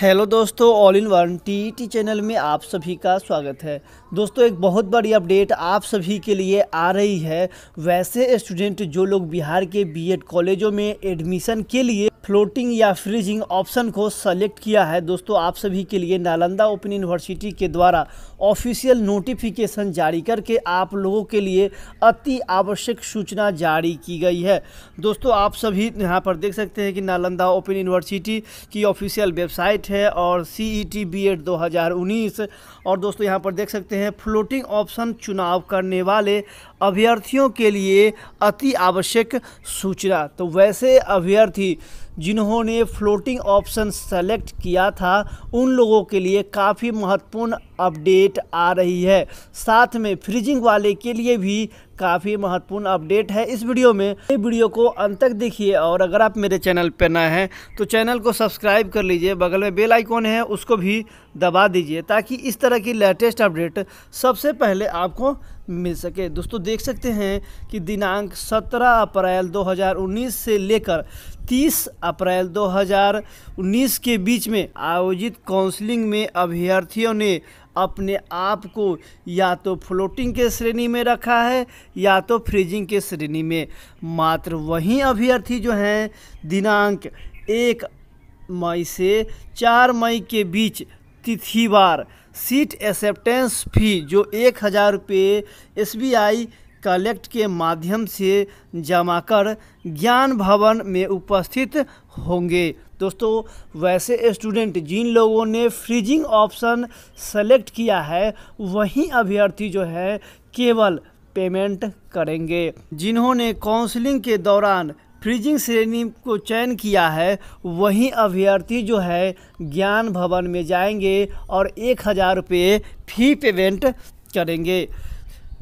hello दोस्तों all in one T channel में आप सभी का स्वागत है दोस्तों एक बहुत बड़ी अपडेट आप सभी के लिए आ रही है वैसे स्टूडेंट जो लोग बिहार के बीएड कॉलेजों में एडमिशन के लिए फ्लोटिंग या फ्रीजिंग ऑप्शन को सेलेक्ट किया है दोस्तों आप सभी के लिए नालंदा ओपन यूनिवर्सिटी के द्वारा ऑफिशियल नोटिफिकेशन जारी करके आप लोगों के लिए अति आवश्यक सूचना जारी की गई है दोस्तों आप सभी यहाँ पर देख सकते हैं कि नालंदा ओपन यूनिवर्सिटी की ऑफिशियल वेबसाइट एट है और C E T B Ed दो हज़ार उन्नीस और दोस्तों यहाँ पर देख सकते हैं फ्लोटिंग ऑप्शन चुनाव करने वाले अभ्यर्थियों के लिए अति आवश्यक सूचना तो वैसे अभ्यर्थी जिन्होंने फ्लोटिंग ऑप्शन सेलेक्ट किया था उन लोगों के लिए काफ़ी महत्वपूर्ण अपडेट आ रही है साथ में फ्रिजिंग वाले के लिए भी काफ़ी महत्वपूर्ण अपडेट है इस वीडियो में ये वीडियो को अंत तक देखिए और अगर आप मेरे चैनल पर नए हैं तो चैनल को सब्सक्राइब कर लीजिए बगल में बेल आइकॉन है उसको भी दबा दीजिए ताकि इस तरह की लेटेस्ट अपडेट सबसे पहले आपको मिल सके दोस्तों देख सकते हैं कि दिनांक 17 अप्रैल 2019 से लेकर 30 अप्रैल 2019 के बीच में आयोजित काउंसलिंग में अभ्यर्थियों ने अपने आप को या तो फ्लोटिंग के श्रेणी में रखा है या तो फ्रीजिंग के श्रेणी में मात्र वही अभ्यर्थी जो हैं दिनांक एक मई से चार मई के बीच तिथिवार सीट एक्सेप्टेंस फी जो एक हज़ार रुपये एस बी आई कलेक्ट के माध्यम से जमा कर ज्ञान भवन में उपस्थित होंगे दोस्तों वैसे स्टूडेंट जिन लोगों ने फ्रीजिंग ऑप्शन सेलेक्ट किया है वही अभ्यर्थी जो है केवल पेमेंट करेंगे जिन्होंने काउंसलिंग के दौरान फ्रीजिंग श्रेणी को चयन किया है वही अभ्यर्थी जो है ज्ञान भवन में जाएंगे और एक हज़ार रुपये फी पेमेंट करेंगे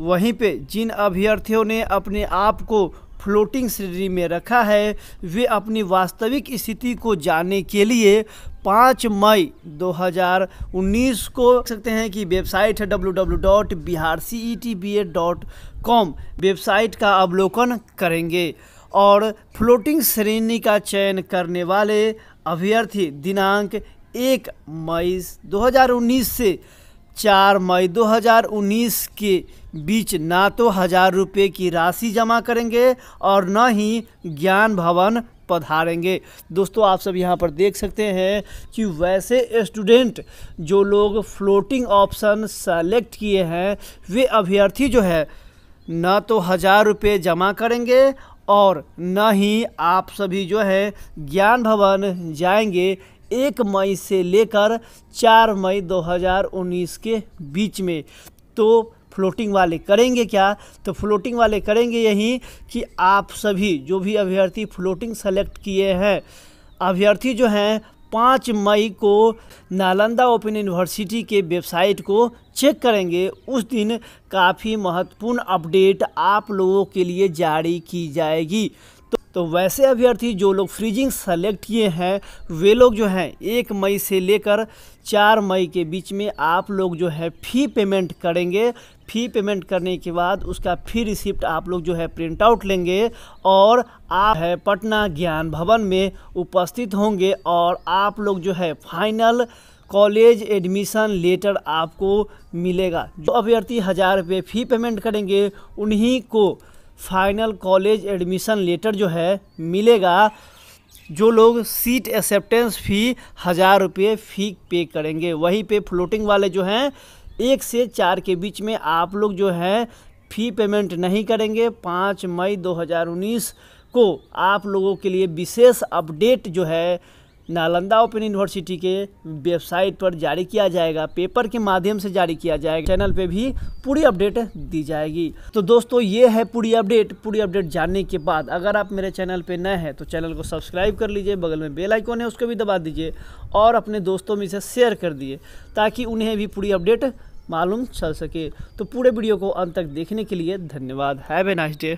वहीं पे जिन अभ्यर्थियों ने अपने आप को फ्लोटिंग श्रेणी में रखा है वे अपनी वास्तविक स्थिति को जानने के लिए 5 मई 2019 को देख सकते हैं कि वेबसाइट है W W dot Bihar C E T B A com website का अवलोकन करेंगे और फ्लोटिंग श्रेणी का चयन करने वाले अभ्यर्थी दिनांक एक मई 2019 से चार मई 2019 के बीच ना तो हज़ार रुपये की राशि जमा करेंगे और न ही ज्ञान भवन पधारेंगे दोस्तों आप सब यहाँ पर देख सकते हैं कि वैसे स्टूडेंट जो लोग फ्लोटिंग ऑप्शन सेलेक्ट किए हैं वे अभ्यर्थी जो है न तो हज़ार रुपये जमा करेंगे और न ही आप सभी जो है ज्ञान भवन जाएंगे एक मई से लेकर चार मई 2019 के बीच में तो फ्लोटिंग वाले करेंगे क्या तो फ्लोटिंग वाले करेंगे यही कि आप सभी जो भी अभ्यर्थी फ्लोटिंग सेलेक्ट किए हैं अभ्यर्थी जो हैं पाँच मई को नालंदा ओपन यूनिवर्सिटी के वेबसाइट को चेक करेंगे उस दिन काफ़ी महत्वपूर्ण अपडेट आप लोगों के लिए जारी की जाएगी तो वैसे अभ्यर्थी जो लोग फ्रीजिंग सेलेक्ट किए हैं वे लोग जो हैं एक मई से लेकर चार मई के बीच में आप लोग जो है फ़ी पेमेंट करेंगे फ़ी पेमेंट करने के बाद उसका फी रिसिप्ट आप लोग जो है प्रिंट आउट लेंगे और आप है पटना ज्ञान भवन में उपस्थित होंगे और आप लोग जो है फाइनल कॉलेज एडमिशन लेटर आपको मिलेगा जो अभ्यर्थी हज़ार रुपये फ़ी पेमेंट करेंगे उन्हीं को फाइनल कॉलेज एडमिशन लेटर जो है मिलेगा जो लोग सीट एक्सेप्टेंस फ़ी हज़ार रुपये फ़ी पे करेंगे वहीं पे फ्लोटिंग वाले जो हैं एक से चार के बीच में आप लोग जो हैं फ़ी पेमेंट नहीं करेंगे पाँच मई 2019 को आप लोगों के लिए विशेष अपडेट जो है नालंदा ओपन यूनिवर्सिटी के वेबसाइट पर जारी किया जाएगा पेपर के माध्यम से जारी किया जाएगा चैनल पे भी पूरी अपडेट दी जाएगी तो दोस्तों ये है पूरी अपडेट पूरी अपडेट जानने के बाद अगर आप मेरे चैनल पे नए हैं तो चैनल को सब्सक्राइब कर लीजिए बगल में बेल आइकॉन है उसको भी दबा दीजिए और अपने दोस्तों में इसे शेयर कर दिए ताकि उन्हें भी पूरी अपडेट मालूम चल सके तो पूरे वीडियो को अंत तक देखने के लिए धन्यवाद हैव ए नाइस डे